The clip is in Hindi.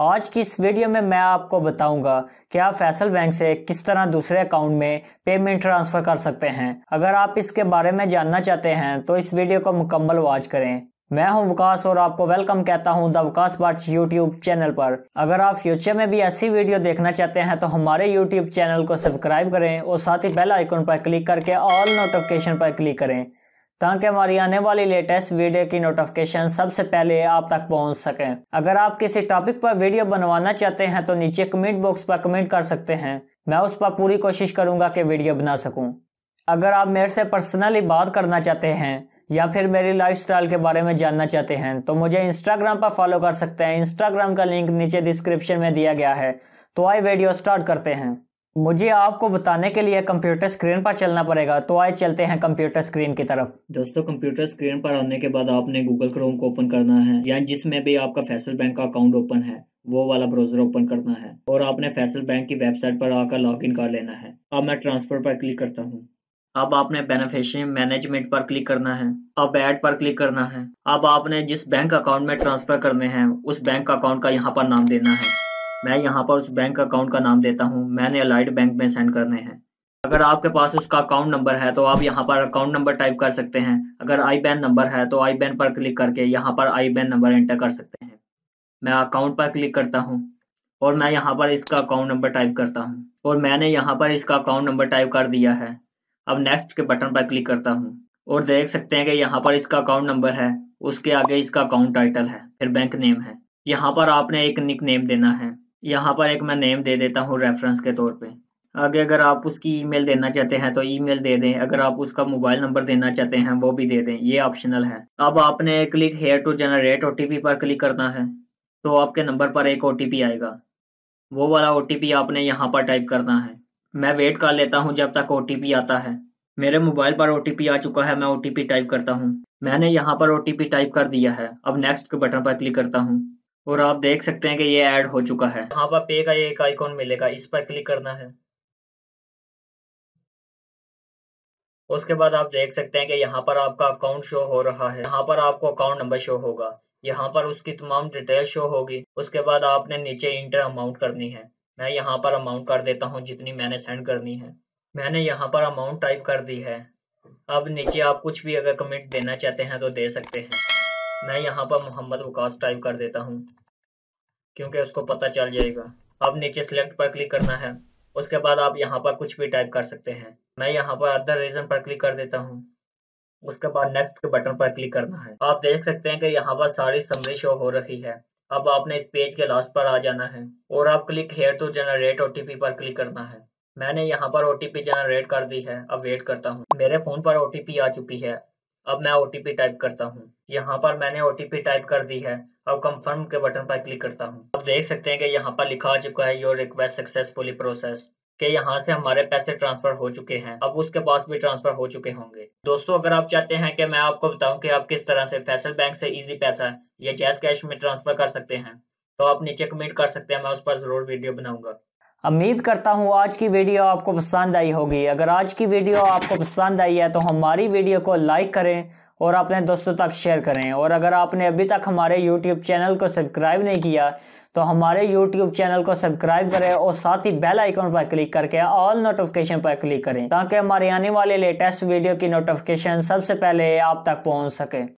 आज की इस वीडियो में मैं आपको बताऊंगा कि आप फैसल बैंक से किस तरह दूसरे अकाउंट में पेमेंट ट्रांसफर कर सकते हैं अगर आप इसके बारे में जानना चाहते हैं तो इस वीडियो को मुकम्मल वॉच करें मैं हूं विकास और आपको वेलकम कहता हूं द विकास बाट्स यूट्यूब चैनल पर अगर आप फ्यूचर में भी ऐसी वीडियो देखना चाहते हैं तो हमारे यूट्यूब चैनल को सब्सक्राइब करें और साथ ही बेल आइकन पर क्लिक करके ऑल नोटिफिकेशन पर क्लिक करें ताकि हमारी आने वाली लेटेस्ट वीडियो की नोटिफिकेशन सबसे पहले आप तक पहुंच सके अगर आप किसी टॉपिक पर वीडियो बनवाना चाहते हैं तो नीचे कमेंट बॉक्स पर कमेंट कर सकते हैं मैं उस पर पूरी कोशिश करूंगा कि वीडियो बना सकूं अगर आप मेरे से पर्सनली बात करना चाहते हैं या फिर मेरी लाइफस्टाइल के बारे में जानना चाहते हैं तो मुझे इंस्टाग्राम पर फॉलो कर सकते हैं इंस्टाग्राम का लिंक नीचे डिस्क्रिप्शन में दिया गया है तो आई वीडियो स्टार्ट करते हैं मुझे आपको बताने के लिए कंप्यूटर स्क्रीन पर चलना पड़ेगा तो आए चलते हैं कंप्यूटर स्क्रीन की तरफ दोस्तों कंप्यूटर स्क्रीन पर आने के बाद आपने गूगल क्रोम को ओपन करना है या जिसमें भी आपका फैसल बैंक का अकाउंट ओपन है वो वाला ब्राउजर ओपन करना है और आपने फैसल बैंक की वेबसाइट पर आकर लॉग कर लेना है अब मैं ट्रांसफर पर क्लिक करता हूँ अब आपने बेनिफिशियरी मैनेजमेंट पर क्लिक करना है अब ऐड पर क्लिक करना है अब आपने जिस बैंक अकाउंट में ट्रांसफर करने हैं उस बैंक अकाउंट का यहाँ पर नाम देना है मैं यहाँ पर उस बैंक अकाउंट का नाम देता हूँ मैंने अलाइड बैंक में सेंड करने हैं अगर आपके पास उसका अकाउंट नंबर है तो आप यहाँ पर अकाउंट नंबर टाइप कर सकते हैं अगर आई बैन नंबर है तो आई बैन पर क्लिक करके यहाँ पर आई बैन नंबर एंटर कर सकते हैं मैं अकाउंट पर क्लिक करता हूँ और मैं यहाँ पर इसका अकाउंट नंबर टाइप करता हूँ और मैंने यहाँ पर इसका अकाउंट नंबर टाइप कर दिया है अब नेक्स्ट के बटन पर क्लिक करता हूँ और देख सकते हैं कि यहाँ पर इसका अकाउंट नंबर है उसके आगे इसका अकाउंट टाइटल है फिर बैंक नेम है यहाँ पर आपने एक निक नेम देना है यहाँ पर एक मैं नेम दे देता हूँ रेफरेंस के तौर पे आगे अगर आप उसकी ईमेल देना चाहते हैं तो ईमेल दे दें अगर आप उसका मोबाइल नंबर देना चाहते हैं वो भी दे दें ये ऑप्शनल है अब आपने click here to generate O पर क्लिक करना है तो आपके नंबर पर एक ओ आएगा वो वाला ओ आपने यहाँ पर टाइप करना है मैं वेट कर लेता हूँ जब तक ओ आता है मेरे मोबाइल पर ओ आ चुका है मैं ओ टाइप करता हूँ मैंने यहाँ पर ओ टाइप कर दिया है अब नेक्स्ट के बटन पर क्लिक करता हूँ और आप देख सकते हैं कि ये ऐड हो चुका है यहाँ पर पे का ये एक आइकॉन मिलेगा इस पर क्लिक करना है उसके बाद आप देख सकते हैं कि यहाँ पर आपका अकाउंट शो हो रहा है यहाँ पर आपको अकाउंट नंबर शो होगा यहाँ पर उसकी तमाम डिटेल शो होगी उसके बाद आपने नीचे इंटर अमाउंट करनी है मैं यहाँ पर अमाउंट कर देता हूँ जितनी मैंने सेंड करनी है मैंने यहाँ पर अमाउंट टाइप कर दी है अब नीचे आप कुछ भी अगर कमेंट देना चाहते हैं तो दे सकते हैं मैं यहाँ पर मोहम्मद वकास टाइप कर देता हूँ क्योंकि उसको पता चल जाएगा अब नीचे सेलेक्ट पर क्लिक करना है उसके बाद आप यहाँ पर कुछ भी टाइप कर सकते हैं मैं यहाँ पर अदर रीजन पर क्लिक कर देता हूँ उसके बाद नेक्स्ट के बटन पर क्लिक करना है आप देख सकते हैं कि यहाँ पर सारी समरी शो हो रही है अब आपने इस पेज के लास्ट पर आ जाना है और आप click here to generate OTP पर क्लिक करना है मैंने यहाँ पर ओटीपी जनरेट कर दी है अब वेट करता हूँ मेरे फोन पर ओटीपी आ चुकी है अब मैं ओ टाइप करता हूँ यहाँ पर मैंने ओ टाइप कर दी है अब कंफर्म के बटन पर क्लिक करता हूँ अब देख सकते हैं कि यहाँ पर लिखा आ चुका है योर रिक्वेस्ट सक्सेसफुली प्रोसेस के यहाँ से हमारे पैसे ट्रांसफर हो चुके हैं अब उसके पास भी ट्रांसफर हो चुके होंगे दोस्तों अगर आप चाहते हैं कि मैं आपको बताऊं कि आप किस तरह से फैसल बैंक से इजी पैसा या जैस कैश में ट्रांसफर कर सकते हैं तो आप नीचे कमेंट कर सकते हैं मैं उस पर जरूर वीडियो बनाऊंगा उम्मीद करता हूँ आज की वीडियो आपको पसंद आई होगी अगर आज की वीडियो आपको पसंद आई है तो हमारी वीडियो को लाइक करें और अपने दोस्तों तक शेयर करें और अगर आपने अभी तक हमारे यूट्यूब चैनल को सब्सक्राइब नहीं किया तो हमारे यूट्यूब चैनल को सब्सक्राइब करें और साथ ही बेल आइकॉन पर क्लिक करके ऑल नोटिफिकेशन पर क्लिक करें ताकि हमारे आने वाले लेटेस्ट वीडियो की नोटिफिकेशन सबसे पहले आप तक पहुंच सके